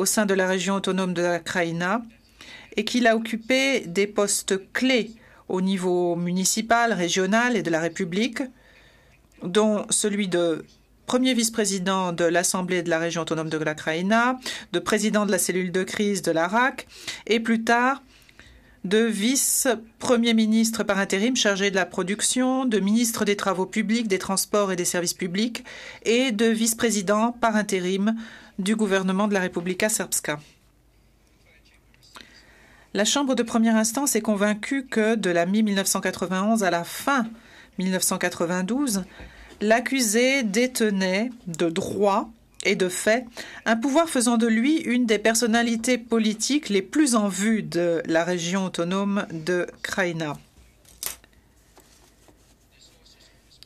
au sein de la région autonome de la Kraïna et qu'il a occupé des postes clés au niveau municipal, régional et de la République, dont celui de premier vice-président de l'Assemblée de la région autonome de la de président de la cellule de crise de l'ARAC et plus tard de vice-premier ministre par intérim chargé de la production, de ministre des Travaux publics, des Transports et des Services publics et de vice-président par intérim du gouvernement de la République Srpska. La Chambre de première instance est convaincue que de la mi-1991 à la fin 1992, l'accusé détenait de droit et de fait un pouvoir faisant de lui une des personnalités politiques les plus en vue de la région autonome de Kraïna.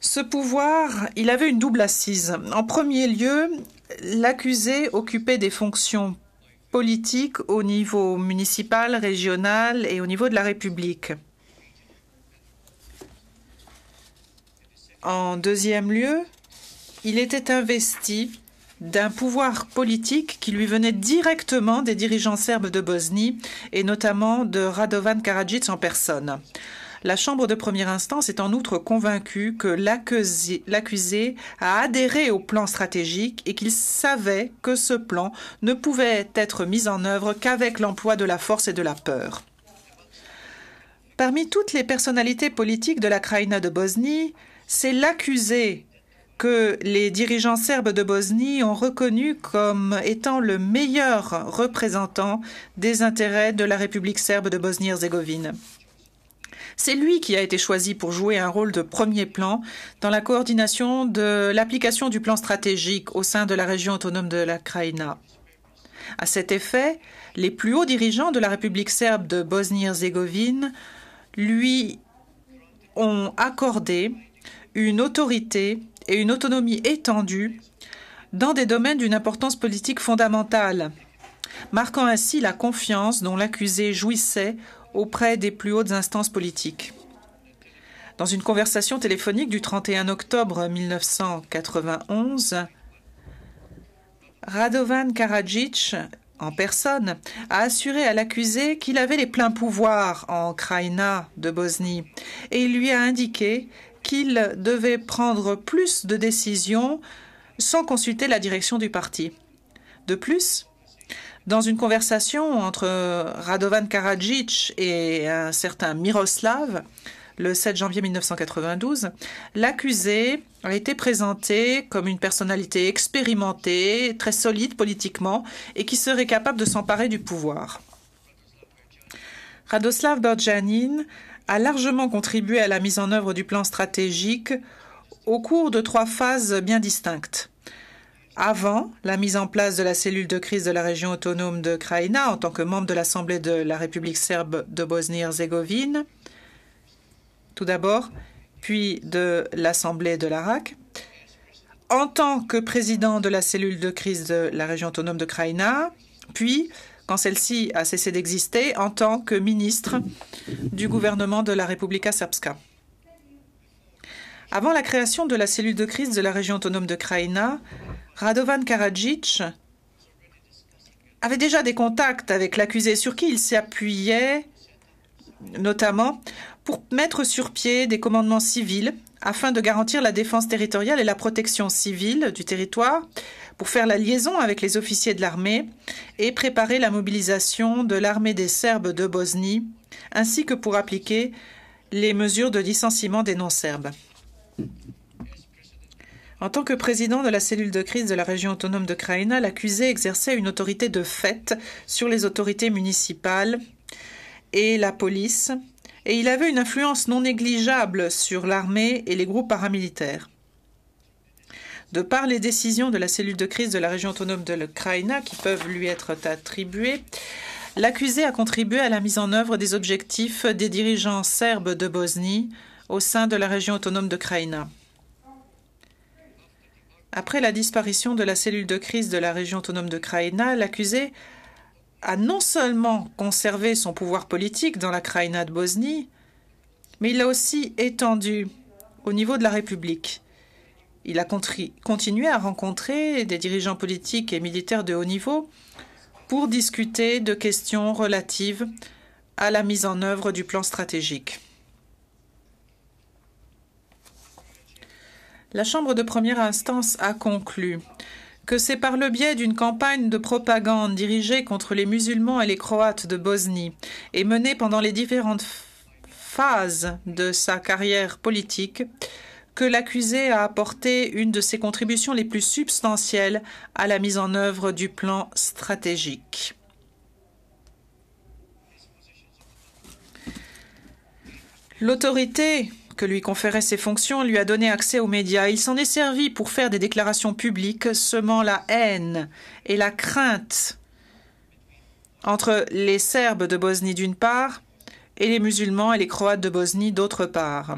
Ce pouvoir, il avait une double assise. En premier lieu, l'accusé occupait des fonctions politiques au niveau municipal, régional et au niveau de la République. En deuxième lieu, il était investi d'un pouvoir politique qui lui venait directement des dirigeants serbes de Bosnie et notamment de Radovan Karadzic en personne. La Chambre de première instance est en outre convaincue que l'accusé a adhéré au plan stratégique et qu'il savait que ce plan ne pouvait être mis en œuvre qu'avec l'emploi de la force et de la peur. Parmi toutes les personnalités politiques de la Kraïna de Bosnie, c'est l'accusé que les dirigeants serbes de Bosnie ont reconnu comme étant le meilleur représentant des intérêts de la République serbe de Bosnie-Herzégovine. C'est lui qui a été choisi pour jouer un rôle de premier plan dans la coordination de l'application du plan stratégique au sein de la région autonome de la Kraïna. À cet effet, les plus hauts dirigeants de la République serbe de Bosnie-Herzégovine lui ont accordé une autorité et une autonomie étendue dans des domaines d'une importance politique fondamentale, marquant ainsi la confiance dont l'accusé jouissait auprès des plus hautes instances politiques. Dans une conversation téléphonique du 31 octobre 1991, Radovan Karadzic, en personne, a assuré à l'accusé qu'il avait les pleins pouvoirs en Kraïna de Bosnie et il lui a indiqué qu'il devait prendre plus de décisions sans consulter la direction du parti. De plus, dans une conversation entre Radovan Karadzic et un certain Miroslav, le 7 janvier 1992, l'accusé a été présenté comme une personnalité expérimentée, très solide politiquement et qui serait capable de s'emparer du pouvoir. Radoslav Borjanin a largement contribué à la mise en œuvre du plan stratégique au cours de trois phases bien distinctes avant la mise en place de la cellule de crise de la région autonome de Kraïna en tant que membre de l'Assemblée de la République serbe de Bosnie-Herzégovine, tout d'abord, puis de l'Assemblée de l'Arak. En tant que président de la cellule de crise de la région autonome de Kraïna, puis, quand celle-ci a cessé d'exister, en tant que ministre du gouvernement de la République Srpska. Avant la création de la cellule de crise de la région autonome de Kraïna, Radovan Karadzic avait déjà des contacts avec l'accusé sur qui il s'appuyait notamment pour mettre sur pied des commandements civils afin de garantir la défense territoriale et la protection civile du territoire, pour faire la liaison avec les officiers de l'armée et préparer la mobilisation de l'armée des Serbes de Bosnie, ainsi que pour appliquer les mesures de licenciement des non-Serbes. En tant que président de la cellule de crise de la région autonome de Kraïna, l'accusé exerçait une autorité de fait sur les autorités municipales et la police, et il avait une influence non négligeable sur l'armée et les groupes paramilitaires. De par les décisions de la cellule de crise de la région autonome de l'Ukraine qui peuvent lui être attribuées, l'accusé a contribué à la mise en œuvre des objectifs des dirigeants serbes de Bosnie au sein de la région autonome de d'Ukraine. Après la disparition de la cellule de crise de la région autonome de Kraïna, l'accusé a non seulement conservé son pouvoir politique dans la Kraïna de Bosnie, mais il l'a aussi étendu au niveau de la République. Il a continué à rencontrer des dirigeants politiques et militaires de haut niveau pour discuter de questions relatives à la mise en œuvre du plan stratégique. La Chambre de première instance a conclu que c'est par le biais d'une campagne de propagande dirigée contre les musulmans et les croates de Bosnie et menée pendant les différentes phases de sa carrière politique que l'accusé a apporté une de ses contributions les plus substantielles à la mise en œuvre du plan stratégique. L'autorité que lui conférait ses fonctions lui a donné accès aux médias. Il s'en est servi pour faire des déclarations publiques semant la haine et la crainte entre les Serbes de Bosnie d'une part et les musulmans et les Croates de Bosnie d'autre part.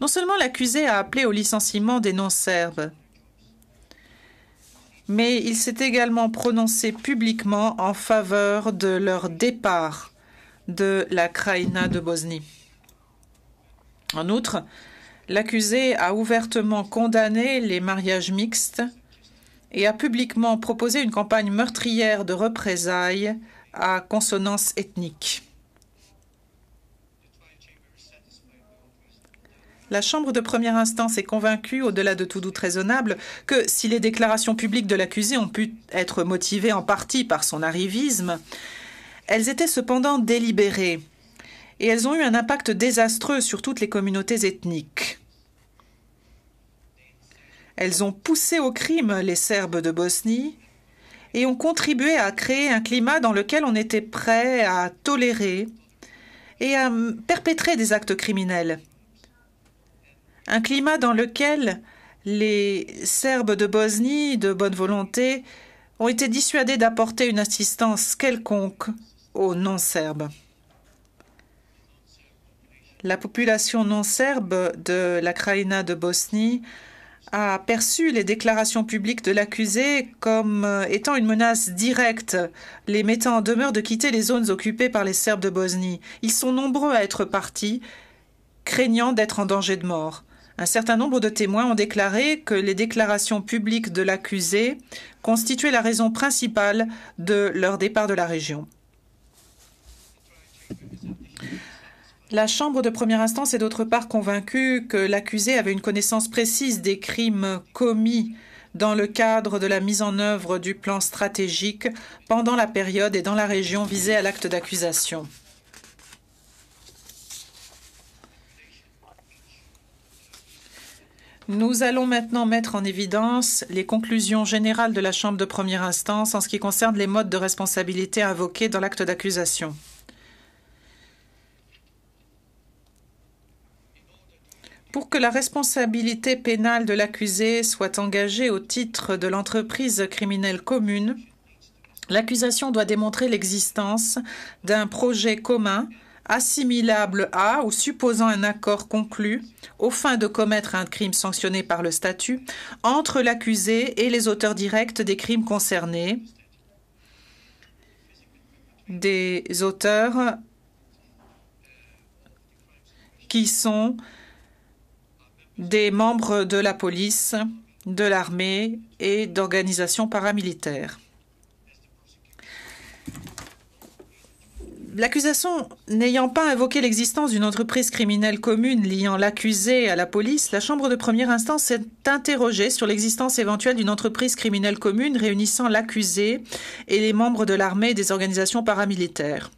Non seulement l'accusé a appelé au licenciement des non-serbes, mais il s'est également prononcé publiquement en faveur de leur départ de la Kraïna de Bosnie. En outre, l'accusé a ouvertement condamné les mariages mixtes et a publiquement proposé une campagne meurtrière de représailles à consonance ethnique. La Chambre de première instance est convaincue, au-delà de tout doute raisonnable, que si les déclarations publiques de l'accusé ont pu être motivées en partie par son arrivisme, elles étaient cependant délibérées et elles ont eu un impact désastreux sur toutes les communautés ethniques. Elles ont poussé au crime les Serbes de Bosnie et ont contribué à créer un climat dans lequel on était prêt à tolérer et à perpétrer des actes criminels. Un climat dans lequel les Serbes de Bosnie, de bonne volonté, ont été dissuadés d'apporter une assistance quelconque aux non-Serbes. La population non serbe de la de Bosnie a perçu les déclarations publiques de l'accusé comme euh, étant une menace directe, les mettant en demeure de quitter les zones occupées par les Serbes de Bosnie. Ils sont nombreux à être partis, craignant d'être en danger de mort. Un certain nombre de témoins ont déclaré que les déclarations publiques de l'accusé constituaient la raison principale de leur départ de la région. La Chambre de première instance est d'autre part convaincue que l'accusé avait une connaissance précise des crimes commis dans le cadre de la mise en œuvre du plan stratégique pendant la période et dans la région visée à l'acte d'accusation. Nous allons maintenant mettre en évidence les conclusions générales de la Chambre de première instance en ce qui concerne les modes de responsabilité invoqués dans l'acte d'accusation. Pour que la responsabilité pénale de l'accusé soit engagée au titre de l'entreprise criminelle commune, l'accusation doit démontrer l'existence d'un projet commun assimilable à ou supposant un accord conclu au fin de commettre un crime sanctionné par le statut entre l'accusé et les auteurs directs des crimes concernés, des auteurs qui sont des membres de la police, de l'armée et d'organisations paramilitaires. L'accusation n'ayant pas invoqué l'existence d'une entreprise criminelle commune liant l'accusé à la police, la Chambre de première instance s'est interrogée sur l'existence éventuelle d'une entreprise criminelle commune réunissant l'accusé et les membres de l'armée et des organisations paramilitaires.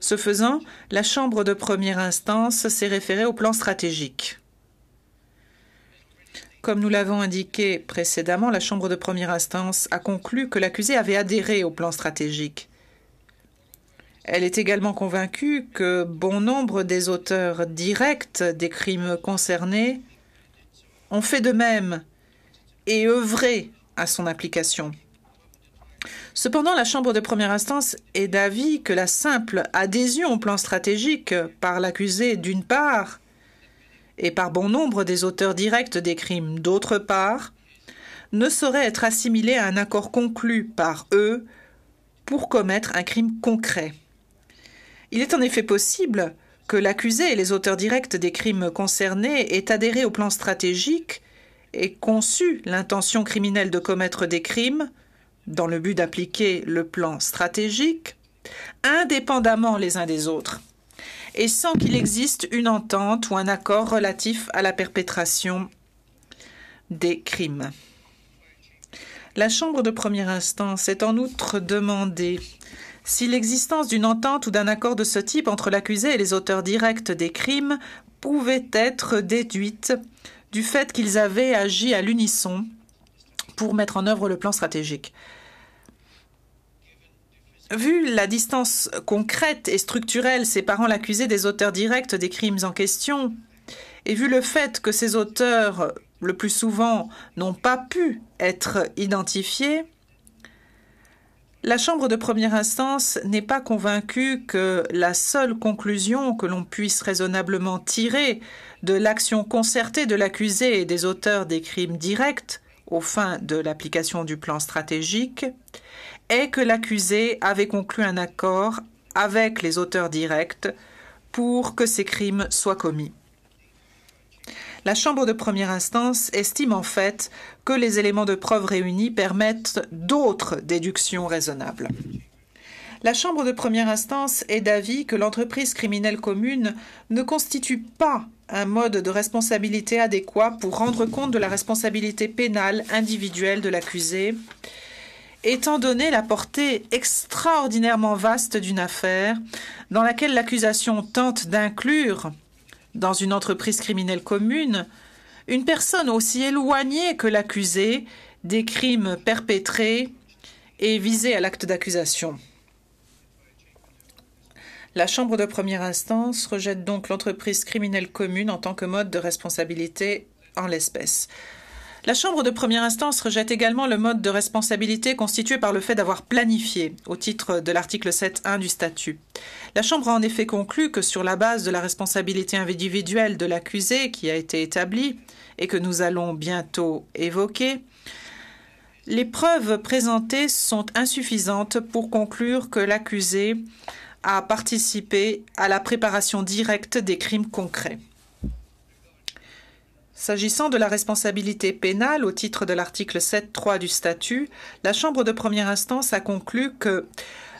Ce faisant, la Chambre de première instance s'est référée au plan stratégique. Comme nous l'avons indiqué précédemment, la Chambre de première instance a conclu que l'accusé avait adhéré au plan stratégique. Elle est également convaincue que bon nombre des auteurs directs des crimes concernés ont fait de même et œuvré à son application. Cependant, la Chambre de première instance est d'avis que la simple adhésion au plan stratégique par l'accusé d'une part et par bon nombre des auteurs directs des crimes d'autre part, ne saurait être assimilé à un accord conclu par eux pour commettre un crime concret. Il est en effet possible que l'accusé et les auteurs directs des crimes concernés aient adhéré au plan stratégique et conçu l'intention criminelle de commettre des crimes, dans le but d'appliquer le plan stratégique, indépendamment les uns des autres et sans qu'il existe une entente ou un accord relatif à la perpétration des crimes. La Chambre de première instance est en outre demandée si l'existence d'une entente ou d'un accord de ce type entre l'accusé et les auteurs directs des crimes pouvait être déduite du fait qu'ils avaient agi à l'unisson pour mettre en œuvre le plan stratégique. Vu la distance concrète et structurelle séparant l'accusé des auteurs directs des crimes en question, et vu le fait que ces auteurs, le plus souvent, n'ont pas pu être identifiés, la Chambre de première instance n'est pas convaincue que la seule conclusion que l'on puisse raisonnablement tirer de l'action concertée de l'accusé et des auteurs des crimes directs aux fin de l'application du plan stratégique et que l'accusé avait conclu un accord avec les auteurs directs pour que ces crimes soient commis. La Chambre de première instance estime en fait que les éléments de preuve réunis permettent d'autres déductions raisonnables. La Chambre de première instance est d'avis que l'entreprise criminelle commune ne constitue pas un mode de responsabilité adéquat pour rendre compte de la responsabilité pénale individuelle de l'accusé étant donné la portée extraordinairement vaste d'une affaire dans laquelle l'accusation tente d'inclure, dans une entreprise criminelle commune, une personne aussi éloignée que l'accusé des crimes perpétrés et visés à l'acte d'accusation. La Chambre de première instance rejette donc l'entreprise criminelle commune en tant que mode de responsabilité en l'espèce. La Chambre de première instance rejette également le mode de responsabilité constitué par le fait d'avoir planifié, au titre de l'article 7.1 du statut. La Chambre a en effet conclu que sur la base de la responsabilité individuelle de l'accusé qui a été établie, et que nous allons bientôt évoquer, les preuves présentées sont insuffisantes pour conclure que l'accusé a participé à la préparation directe des crimes concrets. S'agissant de la responsabilité pénale au titre de l'article 7.3 du statut, la Chambre de première instance a conclu que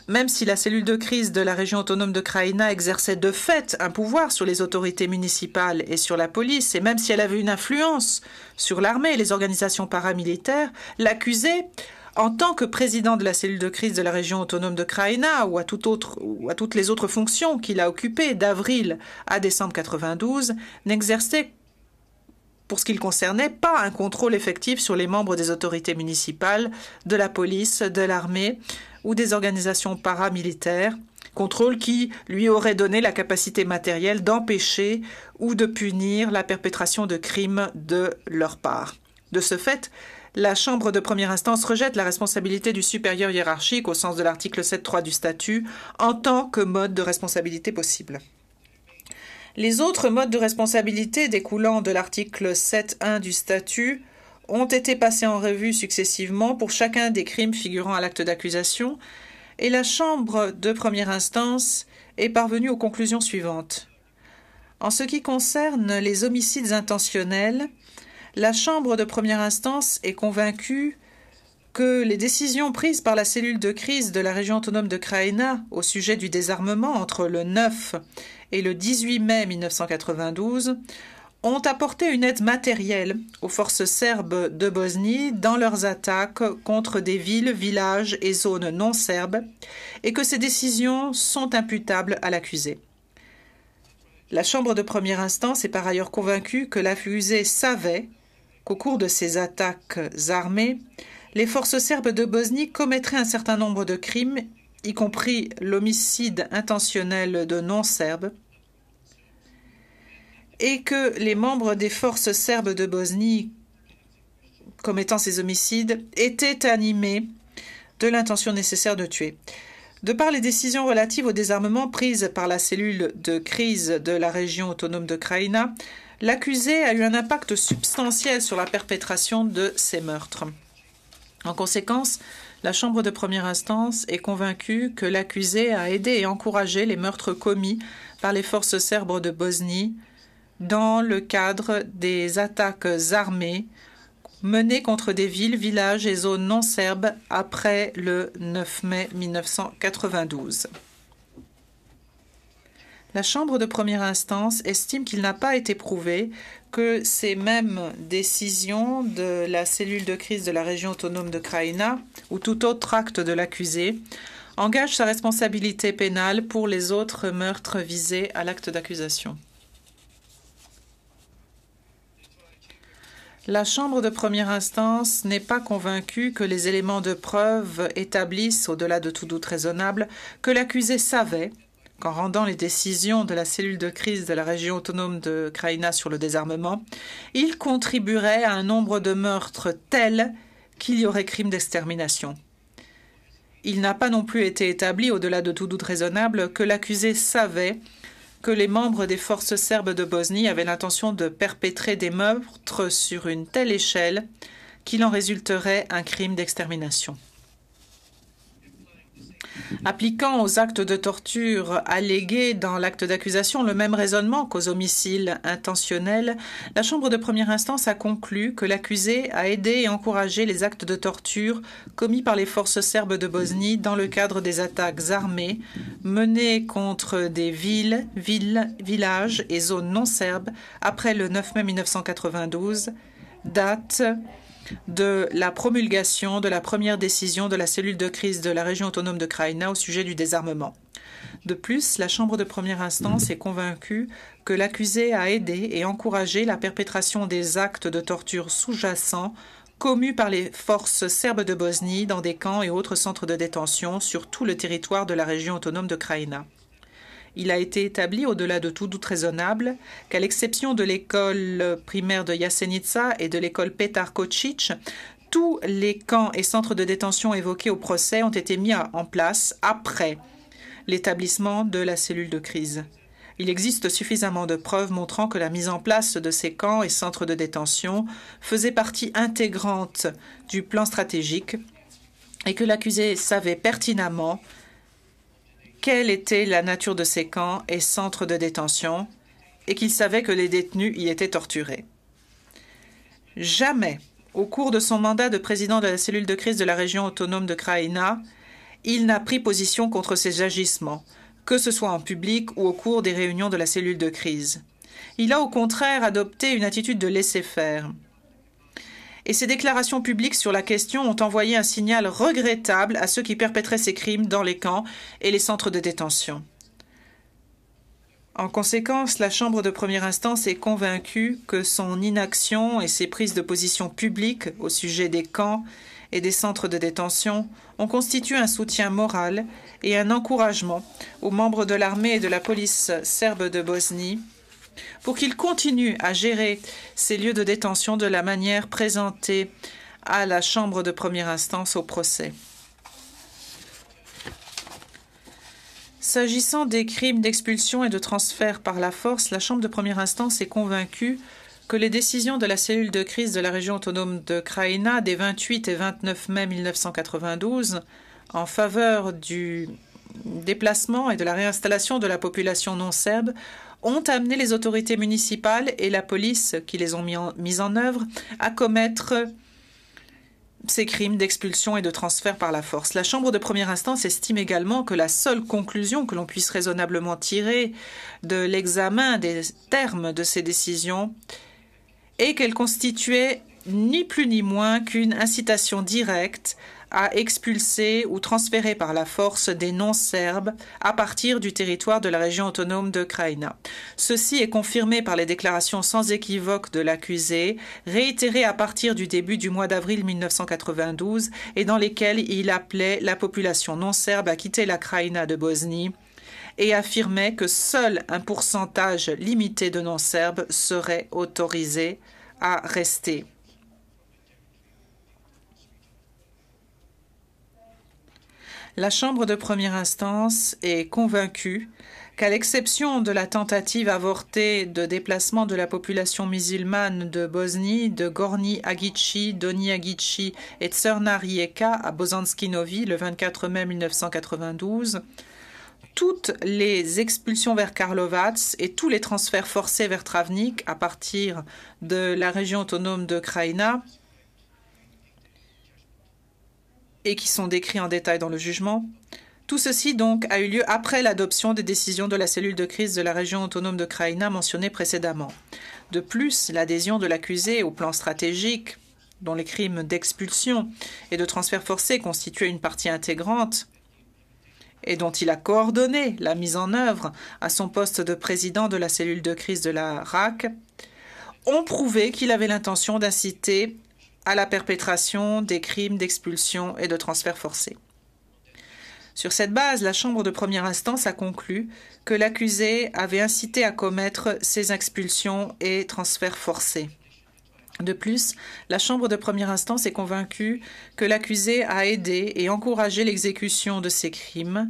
même si la cellule de crise de la région autonome de Kraïna exerçait de fait un pouvoir sur les autorités municipales et sur la police, et même si elle avait une influence sur l'armée et les organisations paramilitaires, l'accusé en tant que président de la cellule de crise de la région autonome de Kraïna ou à, tout autre, ou à toutes les autres fonctions qu'il a occupées d'avril à décembre 1992, n'exerçait pour ce qui le concernait, pas un contrôle effectif sur les membres des autorités municipales, de la police, de l'armée ou des organisations paramilitaires, contrôle qui lui aurait donné la capacité matérielle d'empêcher ou de punir la perpétration de crimes de leur part. De ce fait, la Chambre de première instance rejette la responsabilité du supérieur hiérarchique au sens de l'article 7.3 du statut en tant que mode de responsabilité possible. Les autres modes de responsabilité découlant de l'article 7.1 du statut ont été passés en revue successivement pour chacun des crimes figurant à l'acte d'accusation, et la Chambre de première instance est parvenue aux conclusions suivantes. En ce qui concerne les homicides intentionnels, la Chambre de première instance est convaincue que les décisions prises par la cellule de crise de la région autonome de Kraïna au sujet du désarmement entre le 9 et le 18 mai 1992 ont apporté une aide matérielle aux forces serbes de Bosnie dans leurs attaques contre des villes, villages et zones non serbes, et que ces décisions sont imputables à l'accusé. La Chambre de première instance est par ailleurs convaincue que l'accusé savait qu'au cours de ces attaques armées, les forces serbes de Bosnie commettraient un certain nombre de crimes, y compris l'homicide intentionnel de non-serbes, et que les membres des forces serbes de Bosnie commettant ces homicides étaient animés de l'intention nécessaire de tuer. De par les décisions relatives au désarmement prises par la cellule de crise de la région autonome de Kraïna, l'accusé a eu un impact substantiel sur la perpétration de ces meurtres. En conséquence, la Chambre de première instance est convaincue que l'accusé a aidé et encouragé les meurtres commis par les forces serbes de Bosnie dans le cadre des attaques armées menées contre des villes, villages et zones non serbes après le 9 mai 1992. La Chambre de première instance estime qu'il n'a pas été prouvé que ces mêmes décisions de la cellule de crise de la région autonome de Kraïna ou tout autre acte de l'accusé engagent sa responsabilité pénale pour les autres meurtres visés à l'acte d'accusation. La Chambre de première instance n'est pas convaincue que les éléments de preuve établissent, au-delà de tout doute raisonnable, que l'accusé savait qu'en rendant les décisions de la cellule de crise de la région autonome de Kraïna sur le désarmement, il contribuerait à un nombre de meurtres tel qu'il y aurait crime d'extermination. Il n'a pas non plus été établi, au-delà de tout doute raisonnable, que l'accusé savait que les membres des forces serbes de Bosnie avaient l'intention de perpétrer des meurtres sur une telle échelle qu'il en résulterait un crime d'extermination appliquant aux actes de torture allégués dans l'acte d'accusation le même raisonnement qu'aux homicides intentionnels, la Chambre de première instance a conclu que l'accusé a aidé et encouragé les actes de torture commis par les forces serbes de Bosnie dans le cadre des attaques armées menées contre des villes, villes villages et zones non serbes après le 9 mai 1992, date de la promulgation de la première décision de la cellule de crise de la région autonome de Kraïna au sujet du désarmement. De plus, la Chambre de première instance est convaincue que l'accusé a aidé et encouragé la perpétration des actes de torture sous-jacents commus par les forces serbes de Bosnie dans des camps et autres centres de détention sur tout le territoire de la région autonome de Kraïna il a été établi, au-delà de tout doute raisonnable, qu'à l'exception de l'école primaire de Yasenitsa et de l'école Petar tous les camps et centres de détention évoqués au procès ont été mis en place après l'établissement de la cellule de crise. Il existe suffisamment de preuves montrant que la mise en place de ces camps et centres de détention faisait partie intégrante du plan stratégique et que l'accusé savait pertinemment quelle était la nature de ces camps et centres de détention et qu'il savait que les détenus y étaient torturés. Jamais, au cours de son mandat de président de la cellule de crise de la région autonome de Kraïna, il n'a pris position contre ces agissements, que ce soit en public ou au cours des réunions de la cellule de crise. Il a au contraire adopté une attitude de laisser-faire et ses déclarations publiques sur la question ont envoyé un signal regrettable à ceux qui perpétraient ces crimes dans les camps et les centres de détention. En conséquence, la Chambre de première instance est convaincue que son inaction et ses prises de position publiques au sujet des camps et des centres de détention ont constitué un soutien moral et un encouragement aux membres de l'armée et de la police serbe de Bosnie pour qu'il continue à gérer ces lieux de détention de la manière présentée à la Chambre de première instance au procès. S'agissant des crimes d'expulsion et de transfert par la force, la Chambre de première instance est convaincue que les décisions de la cellule de crise de la région autonome de Kraïna des 28 et 29 mai 1992 en faveur du déplacement et de la réinstallation de la population non serbe ont amené les autorités municipales et la police qui les ont mises en œuvre à commettre ces crimes d'expulsion et de transfert par la force. La Chambre de première instance estime également que la seule conclusion que l'on puisse raisonnablement tirer de l'examen des termes de ces décisions est qu'elles constituaient ni plus ni moins qu'une incitation directe à expulser ou transférer par la force des non-serbes à partir du territoire de la région autonome de Kraïna. Ceci est confirmé par les déclarations sans équivoque de l'accusé, réitérées à partir du début du mois d'avril 1992 et dans lesquelles il appelait la population non-serbe à quitter la Kraïna de Bosnie et affirmait que seul un pourcentage limité de non-serbes serait autorisé à rester. La Chambre de première instance est convaincue qu'à l'exception de la tentative avortée de déplacement de la population musulmane de Bosnie, de Gorni Agici, Doni Agici et Tserna Rijeka à Bosanski Novi le 24 mai 1992, toutes les expulsions vers Karlovac et tous les transferts forcés vers Travnik à partir de la région autonome de Krajina et qui sont décrits en détail dans le jugement. Tout ceci donc a eu lieu après l'adoption des décisions de la cellule de crise de la région autonome de Kraïna mentionnée précédemment. De plus, l'adhésion de l'accusé au plan stratégique, dont les crimes d'expulsion et de transfert forcé constituaient une partie intégrante, et dont il a coordonné la mise en œuvre à son poste de président de la cellule de crise de la RAC, ont prouvé qu'il avait l'intention d'inciter à la perpétration des crimes d'expulsion et de transfert forcé. Sur cette base, la Chambre de première instance a conclu que l'accusé avait incité à commettre ces expulsions et transferts forcés. De plus, la Chambre de première instance est convaincue que l'accusé a aidé et encouragé l'exécution de ces crimes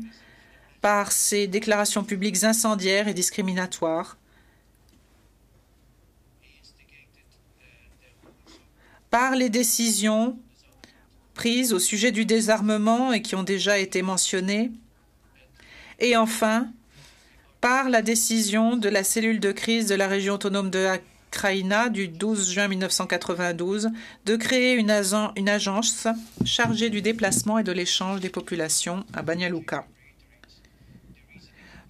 par ses déclarations publiques incendiaires et discriminatoires, par les décisions prises au sujet du désarmement et qui ont déjà été mentionnées, et enfin par la décision de la cellule de crise de la région autonome de la Kraïna du 12 juin 1992 de créer une, agence chargée du déplacement et de l'échange des populations à Banja Luka.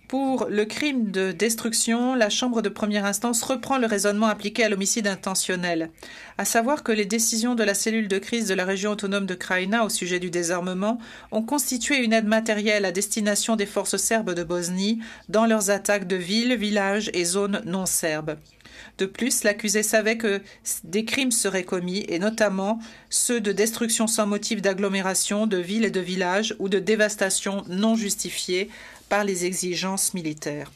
Pour le crime de destruction, la Chambre de première instance reprend le raisonnement appliqué à l'homicide intentionnel, à savoir que les décisions de la cellule de crise de la région autonome de Krajina au sujet du désarmement ont constitué une aide matérielle à destination des forces serbes de Bosnie dans leurs attaques de villes, villages et zones non serbes. De plus, l'accusé savait que des crimes seraient commis, et notamment ceux de destruction sans motif d'agglomération, de villes et de villages, ou de dévastation non justifiée, par les exigences militaires.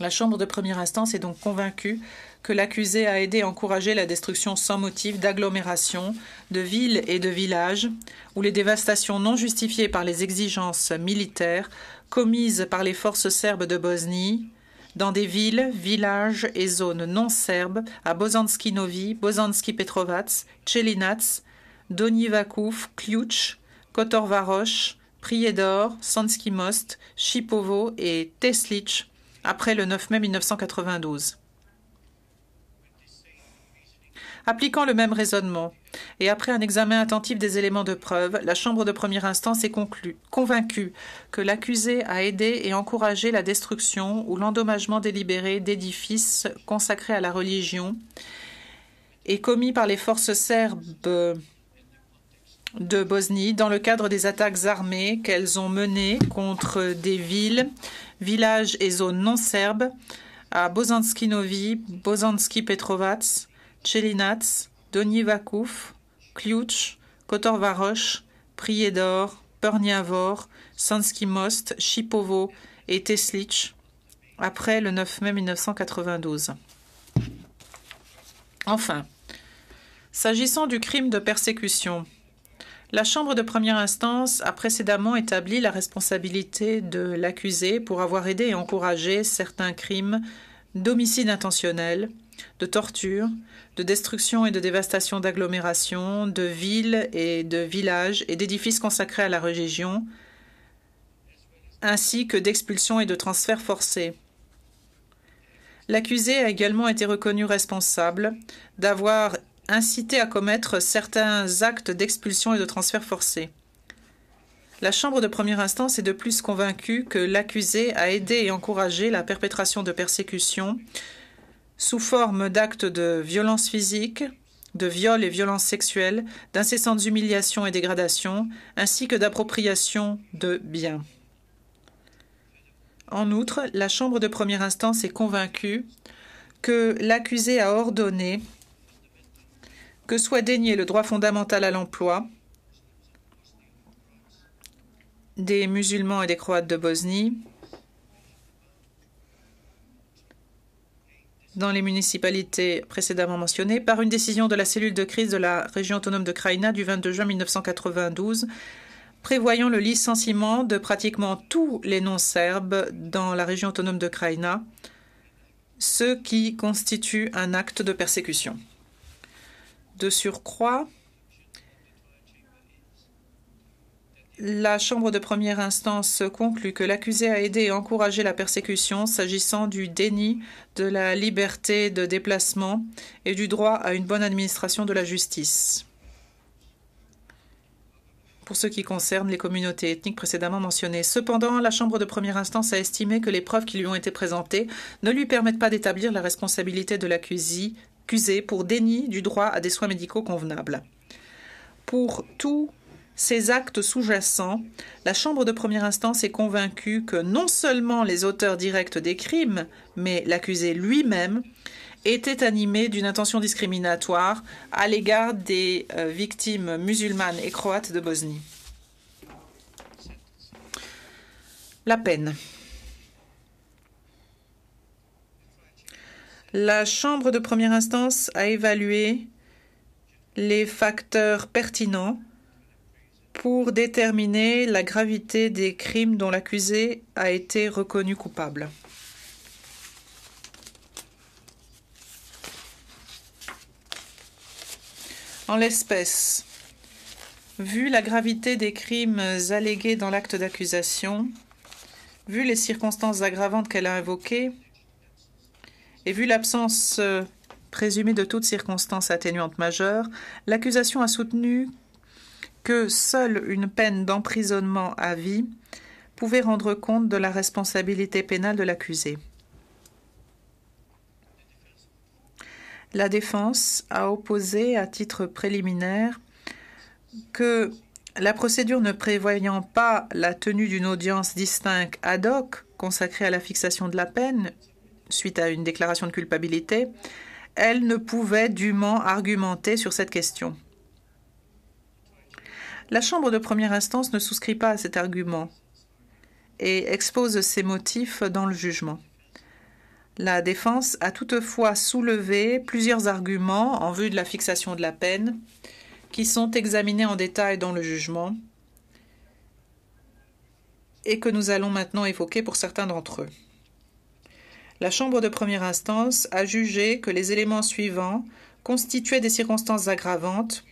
La Chambre de première instance est donc convaincue que l'accusé a aidé à encourager la destruction sans motif d'agglomérations, de villes et de villages, où les dévastations non justifiées par les exigences militaires commises par les forces serbes de Bosnie, dans des villes, villages et zones non serbes à bozanski Novi, bozanski Petrovac, Tchelinac, Donivakov, Ključ, Kotorvaroš, Priedor, Sanski Most, Chipovo et Teslić après le 9 mai 1992. Appliquant le même raisonnement, et après un examen attentif des éléments de preuve, la Chambre de première instance est convaincue que l'accusé a aidé et encouragé la destruction ou l'endommagement délibéré d'édifices consacrés à la religion et commis par les forces serbes de Bosnie dans le cadre des attaques armées qu'elles ont menées contre des villes, villages et zones non serbes à Bosanski Novi, Bosanski Petrovac, Tchelinac, Donivakov, Ključ, Kotor Varoš, Prijedor, Perniavor, Sanski Most, Chipovo et Teslic après le 9 mai 1992. Enfin, s'agissant du crime de persécution, la Chambre de première instance a précédemment établi la responsabilité de l'accusé pour avoir aidé et encouragé certains crimes d'homicide intentionnel, de torture, de destruction et de dévastation d'agglomérations, de villes et de villages et d'édifices consacrés à la religion, ainsi que d'expulsion et de transferts forcés. L'accusé a également été reconnu responsable d'avoir incité à commettre certains actes d'expulsion et de transfert forcé. La Chambre de première instance est de plus convaincue que l'accusé a aidé et encouragé la perpétration de persécutions sous forme d'actes de violence physique, de viols et violences sexuelles, d'incessantes humiliations et dégradations, ainsi que d'appropriation de biens. En outre, la Chambre de première instance est convaincue que l'accusé a ordonné que soit dénié le droit fondamental à l'emploi des musulmans et des croates de Bosnie dans les municipalités précédemment mentionnées par une décision de la cellule de crise de la région autonome de Kraïna du 22 juin 1992 prévoyant le licenciement de pratiquement tous les non-serbes dans la région autonome de Kraïna, ce qui constitue un acte de persécution. De surcroît, la Chambre de première instance conclut que l'accusé a aidé et encouragé la persécution s'agissant du déni de la liberté de déplacement et du droit à une bonne administration de la justice. Pour ce qui concerne les communautés ethniques précédemment mentionnées. Cependant, la Chambre de première instance a estimé que les preuves qui lui ont été présentées ne lui permettent pas d'établir la responsabilité de l'accusé accusé pour déni du droit à des soins médicaux convenables. Pour tous ces actes sous-jacents, la Chambre de première instance est convaincue que non seulement les auteurs directs des crimes, mais l'accusé lui-même étaient animés d'une intention discriminatoire à l'égard des euh, victimes musulmanes et croates de Bosnie. La peine. La chambre de première instance a évalué les facteurs pertinents pour déterminer la gravité des crimes dont l'accusé a été reconnu coupable. En l'espèce, vu la gravité des crimes allégués dans l'acte d'accusation, vu les circonstances aggravantes qu'elle a invoquées, et vu l'absence euh, présumée de toute circonstance atténuante majeure, l'accusation a soutenu que seule une peine d'emprisonnement à vie pouvait rendre compte de la responsabilité pénale de l'accusé. La défense a opposé à titre préliminaire que la procédure ne prévoyant pas la tenue d'une audience distincte ad hoc consacrée à la fixation de la peine, suite à une déclaration de culpabilité, elle ne pouvait dûment argumenter sur cette question. La Chambre de première instance ne souscrit pas à cet argument et expose ses motifs dans le jugement. La défense a toutefois soulevé plusieurs arguments en vue de la fixation de la peine qui sont examinés en détail dans le jugement et que nous allons maintenant évoquer pour certains d'entre eux la Chambre de première instance a jugé que les éléments suivants constituaient des circonstances aggravantes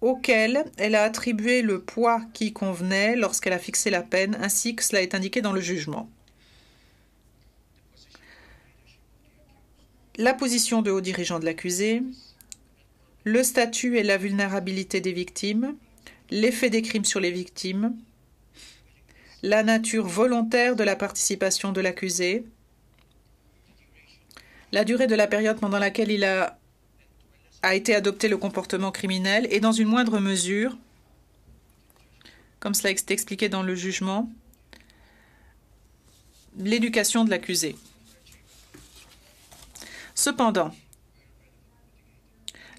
auxquelles elle a attribué le poids qui convenait lorsqu'elle a fixé la peine, ainsi que cela est indiqué dans le jugement. La position de haut dirigeant de l'accusé, le statut et la vulnérabilité des victimes, l'effet des crimes sur les victimes, la nature volontaire de la participation de l'accusé, la durée de la période pendant laquelle il a, a été adopté le comportement criminel et dans une moindre mesure, comme cela est expliqué dans le jugement, l'éducation de l'accusé. Cependant,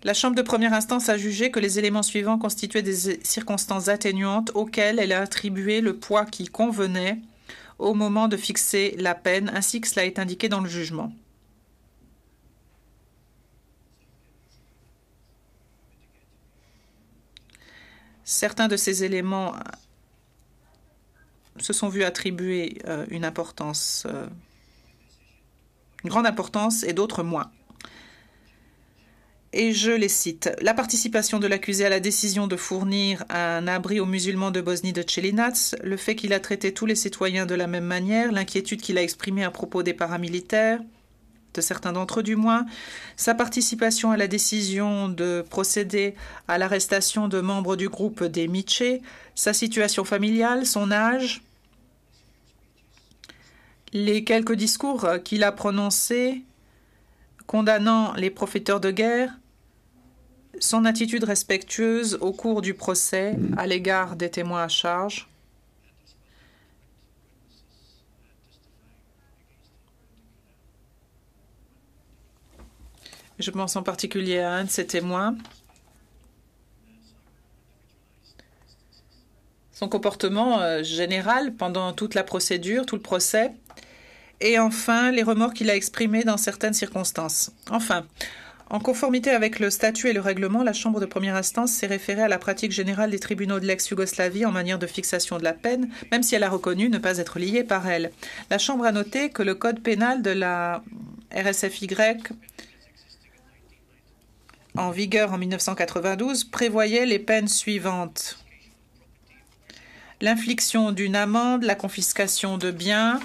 la Chambre de première instance a jugé que les éléments suivants constituaient des circonstances atténuantes auxquelles elle a attribué le poids qui convenait au moment de fixer la peine, ainsi que cela est indiqué dans le jugement. Certains de ces éléments euh, se sont vus attribuer euh, une importance, euh, une grande importance, et d'autres moins. Et je les cite. La participation de l'accusé à la décision de fournir un abri aux musulmans de Bosnie de Tchelinats, le fait qu'il a traité tous les citoyens de la même manière, l'inquiétude qu'il a exprimée à propos des paramilitaires, de certains d'entre eux du moins, sa participation à la décision de procéder à l'arrestation de membres du groupe des Miché, sa situation familiale, son âge, les quelques discours qu'il a prononcés condamnant les profiteurs de guerre, son attitude respectueuse au cours du procès à l'égard des témoins à charge, Je pense en particulier à un de ses témoins. Son comportement euh, général pendant toute la procédure, tout le procès. Et enfin, les remords qu'il a exprimés dans certaines circonstances. Enfin, en conformité avec le statut et le règlement, la Chambre de première instance s'est référée à la pratique générale des tribunaux de l'ex-Yougoslavie en manière de fixation de la peine, même si elle a reconnu ne pas être liée par elle. La Chambre a noté que le code pénal de la RSFY en vigueur en 1992 prévoyait les peines suivantes l'infliction d'une amende, la confiscation de biens,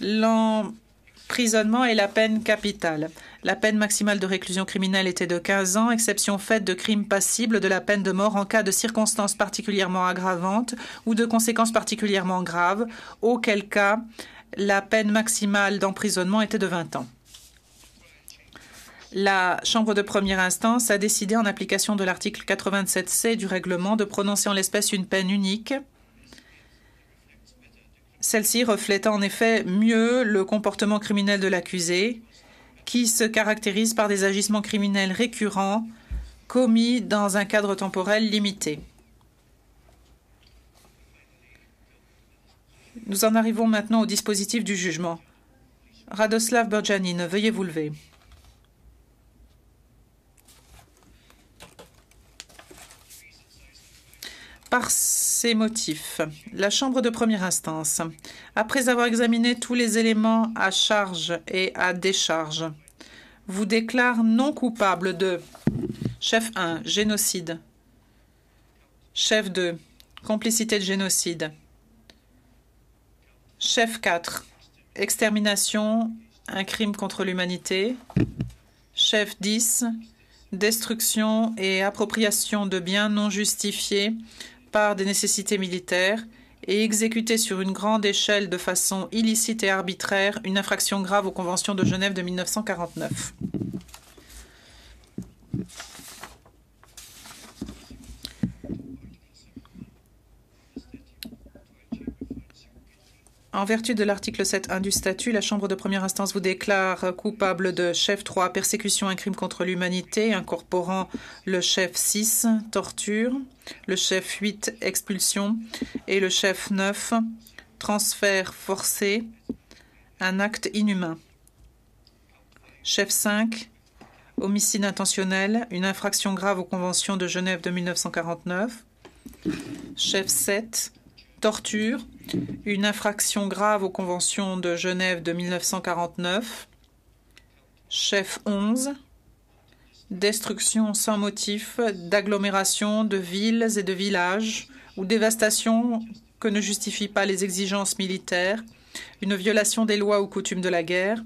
l'emprisonnement et la peine capitale. La peine maximale de réclusion criminelle était de 15 ans, exception faite de crimes passibles de la peine de mort en cas de circonstances particulièrement aggravantes ou de conséquences particulièrement graves, auquel cas la peine maximale d'emprisonnement était de 20 ans. La Chambre de première instance a décidé, en application de l'article 87C du règlement, de prononcer en l'espèce une peine unique. Celle-ci reflète en effet mieux le comportement criminel de l'accusé, qui se caractérise par des agissements criminels récurrents commis dans un cadre temporel limité. Nous en arrivons maintenant au dispositif du jugement. Radoslav Berjanin, veuillez vous lever. par ces motifs. La Chambre de première instance, après avoir examiné tous les éléments à charge et à décharge, vous déclare non coupable de chef 1, génocide, chef 2, complicité de génocide, chef 4, extermination, un crime contre l'humanité, chef 10, destruction et appropriation de biens non justifiés des nécessités militaires et exécuter sur une grande échelle de façon illicite et arbitraire une infraction grave aux conventions de Genève de 1949. En vertu de l'article 7.1 du statut, la Chambre de première instance vous déclare coupable de chef 3, persécution, un crime contre l'humanité, incorporant le chef 6, torture, le chef 8, expulsion, et le chef 9, transfert forcé, un acte inhumain. Chef 5, homicide intentionnel, une infraction grave aux conventions de Genève de 1949. Chef 7, torture, une infraction grave aux conventions de Genève de 1949, chef 11, destruction sans motif d'agglomérations, de villes et de villages, ou dévastation que ne justifient pas les exigences militaires, une violation des lois ou coutumes de la guerre,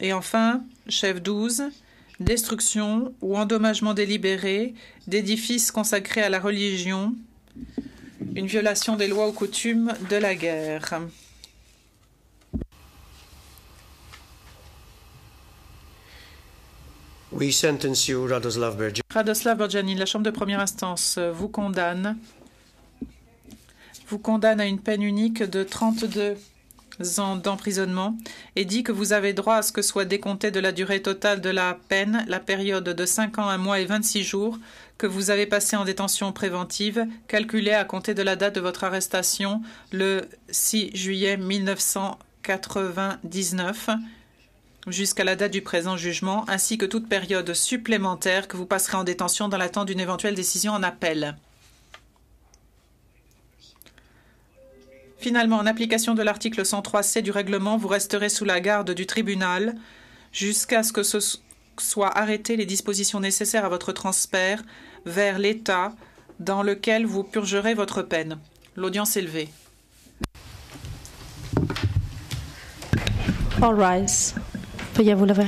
et enfin, chef 12, destruction ou endommagement délibéré d'édifices consacrés à la religion, une violation des lois ou coutumes de la guerre. We Radoslav Bergiani. la Chambre de première instance vous condamne, vous condamne à une peine unique de 32 ans d'emprisonnement et dit que vous avez droit à ce que soit décompté de la durée totale de la peine la période de 5 ans, 1 mois et 26 jours que vous avez passé en détention préventive, calculée à compter de la date de votre arrestation le 6 juillet 1999 jusqu'à la date du présent jugement, ainsi que toute période supplémentaire que vous passerez en détention dans l'attente d'une éventuelle décision en appel. Finalement, en application de l'article 103C du règlement, vous resterez sous la garde du tribunal jusqu'à ce que ce Soit arrêtées les dispositions nécessaires à votre transfert vers l'État dans lequel vous purgerez votre peine. L'audience est levée. All rise. Veuillez vous lever.